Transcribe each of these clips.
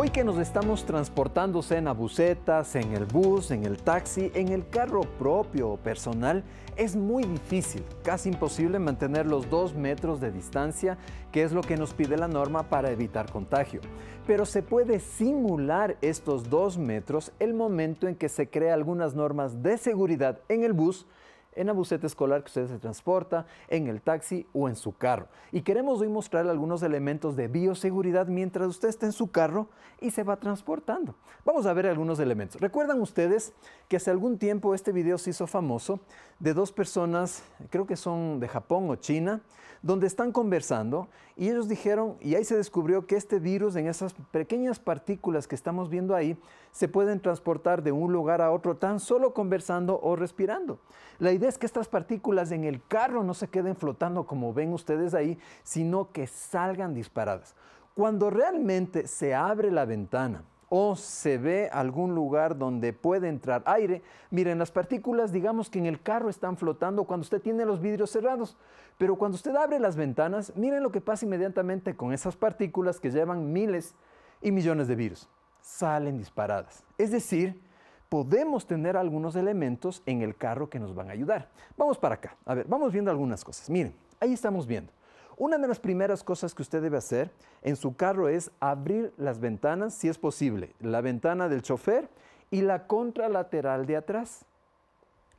Hoy que nos estamos transportándose en abusetas, en el bus, en el taxi, en el carro propio o personal, es muy difícil, casi imposible mantener los dos metros de distancia, que es lo que nos pide la norma para evitar contagio. Pero se puede simular estos dos metros el momento en que se crean algunas normas de seguridad en el bus en la buseta escolar que usted se transporta, en el taxi o en su carro. Y queremos hoy mostrarle algunos elementos de bioseguridad mientras usted está en su carro y se va transportando. Vamos a ver algunos elementos. ¿Recuerdan ustedes que hace algún tiempo este video se hizo famoso de dos personas, creo que son de Japón o China, donde están conversando y ellos dijeron, y ahí se descubrió que este virus en esas pequeñas partículas que estamos viendo ahí se pueden transportar de un lugar a otro tan solo conversando o respirando. La idea es que estas partículas en el carro no se queden flotando como ven ustedes ahí, sino que salgan disparadas. Cuando realmente se abre la ventana, o se ve algún lugar donde puede entrar aire. Miren, las partículas, digamos que en el carro están flotando cuando usted tiene los vidrios cerrados, pero cuando usted abre las ventanas, miren lo que pasa inmediatamente con esas partículas que llevan miles y millones de virus. Salen disparadas. Es decir, podemos tener algunos elementos en el carro que nos van a ayudar. Vamos para acá. A ver, vamos viendo algunas cosas. Miren, ahí estamos viendo. Una de las primeras cosas que usted debe hacer en su carro es abrir las ventanas, si es posible, la ventana del chofer y la contralateral de atrás.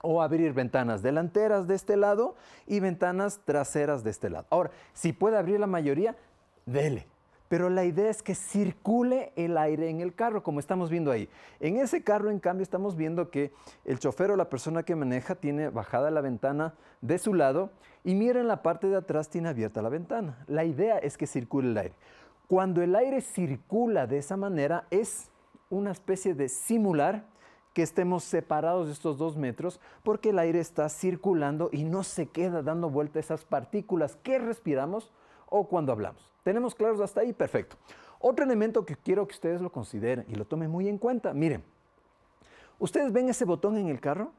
O abrir ventanas delanteras de este lado y ventanas traseras de este lado. Ahora, si puede abrir la mayoría, dele pero la idea es que circule el aire en el carro, como estamos viendo ahí. En ese carro, en cambio, estamos viendo que el chofer o la persona que maneja tiene bajada la ventana de su lado y mira en la parte de atrás tiene abierta la ventana. La idea es que circule el aire. Cuando el aire circula de esa manera es una especie de simular que estemos separados de estos dos metros porque el aire está circulando y no se queda dando vuelta esas partículas que respiramos o cuando hablamos. ¿Tenemos claros hasta ahí? Perfecto. Otro elemento que quiero que ustedes lo consideren y lo tomen muy en cuenta. Miren, ¿ustedes ven ese botón en el carro?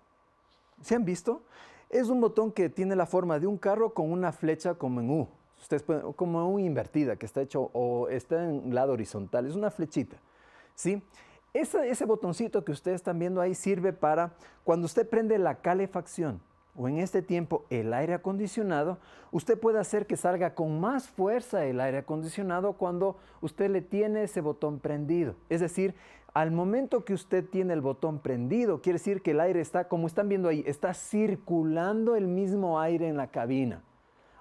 ¿Se han visto? Es un botón que tiene la forma de un carro con una flecha como en U. Ustedes como U invertida, que está hecho o está en lado horizontal. Es una flechita. ¿Sí? Ese, ese botoncito que ustedes están viendo ahí sirve para cuando usted prende la calefacción o en este tiempo el aire acondicionado, usted puede hacer que salga con más fuerza el aire acondicionado cuando usted le tiene ese botón prendido. Es decir, al momento que usted tiene el botón prendido, quiere decir que el aire está, como están viendo ahí, está circulando el mismo aire en la cabina.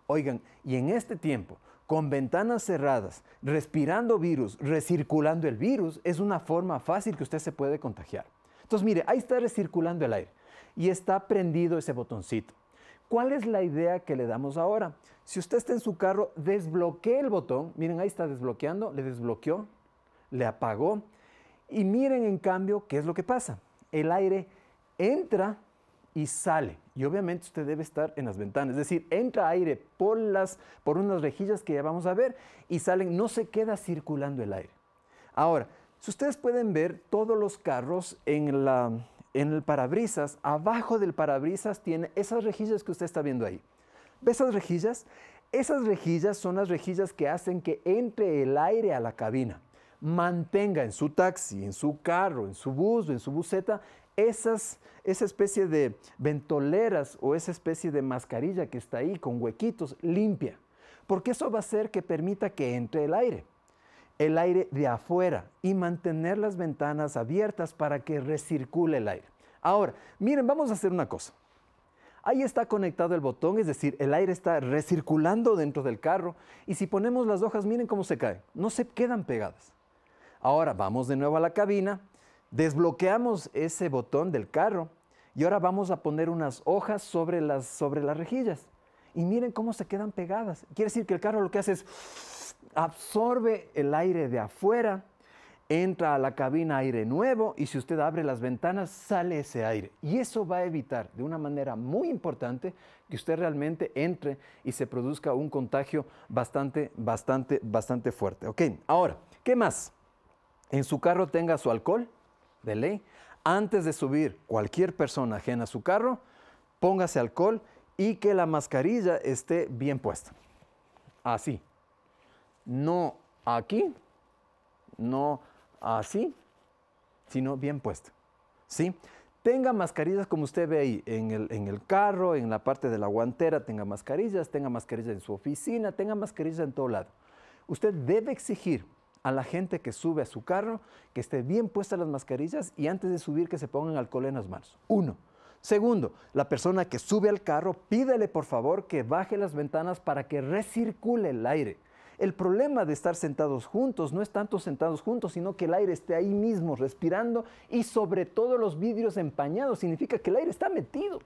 Oigan, y en este tiempo, con ventanas cerradas, respirando virus, recirculando el virus, es una forma fácil que usted se puede contagiar. Entonces, mire, ahí está recirculando el aire y está prendido ese botoncito. ¿Cuál es la idea que le damos ahora? Si usted está en su carro, desbloquee el botón. Miren, ahí está desbloqueando, le desbloqueó, le apagó. Y miren en cambio qué es lo que pasa. El aire entra y sale. Y obviamente usted debe estar en las ventanas. Es decir, entra aire por, por unas rejillas que ya vamos a ver y salen. No se queda circulando el aire. Ahora, si ustedes pueden ver, todos los carros en la, en el parabrisas, abajo del parabrisas tiene esas rejillas que usted está viendo ahí. ¿Ve esas rejillas? Esas rejillas son las rejillas que hacen que entre el aire a la cabina. Mantenga en su taxi, en su carro, en su bus, o en su buseta, esas, esa especie de ventoleras o esa especie de mascarilla que está ahí con huequitos limpia, porque eso va a hacer que permita que entre el aire el aire de afuera y mantener las ventanas abiertas para que recircule el aire. Ahora, miren, vamos a hacer una cosa. Ahí está conectado el botón, es decir, el aire está recirculando dentro del carro y si ponemos las hojas, miren cómo se caen, no se quedan pegadas. Ahora vamos de nuevo a la cabina, desbloqueamos ese botón del carro y ahora vamos a poner unas hojas sobre las, sobre las rejillas. Y miren cómo se quedan pegadas. Quiere decir que el carro lo que hace es absorbe el aire de afuera, entra a la cabina aire nuevo y si usted abre las ventanas sale ese aire. Y eso va a evitar de una manera muy importante que usted realmente entre y se produzca un contagio bastante, bastante, bastante fuerte. Ok, ahora, ¿qué más? En su carro tenga su alcohol de ley. Antes de subir cualquier persona ajena a su carro, póngase alcohol y que la mascarilla esté bien puesta. Así, no aquí, no así, sino bien puesta, ¿Sí? Tenga mascarillas como usted ve ahí, en el, carro, en la parte de la guantera, tenga mascarillas, tenga mascarillas en su oficina, tenga mascarillas en todo lado. Usted debe exigir a la gente que sube a su carro que esté bien puesta las mascarillas y antes de subir que se pongan alcohol en las manos. Uno. Segundo, la persona que sube al carro, pídele por favor que baje las ventanas para que recircule el aire. El problema de estar sentados juntos no es tanto sentados juntos, sino que el aire esté ahí mismo respirando y sobre todo los vidrios empañados. Significa que el aire está metido.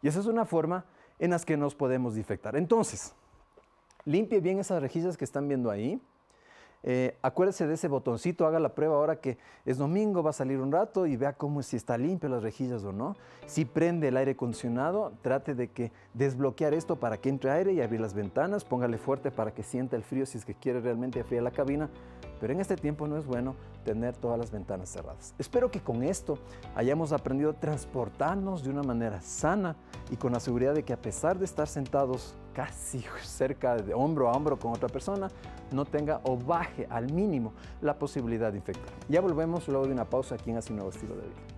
Y esa es una forma en la que nos podemos difectar. Entonces, limpie bien esas rejillas que están viendo ahí. Eh, acuérdese de ese botoncito, haga la prueba ahora que es domingo, va a salir un rato y vea cómo si está limpio las rejillas o no. Si prende el aire acondicionado, trate de que desbloquear esto para que entre aire y abrir las ventanas, póngale fuerte para que sienta el frío si es que quiere realmente fría la cabina, pero en este tiempo no es bueno tener todas las ventanas cerradas. Espero que con esto hayamos aprendido a transportarnos de una manera sana y con la seguridad de que a pesar de estar sentados casi cerca de hombro a hombro con otra persona, no tenga o baje al mínimo la posibilidad de infectar. Ya volvemos luego de una pausa aquí en Así Nuevo Estilo de Vida.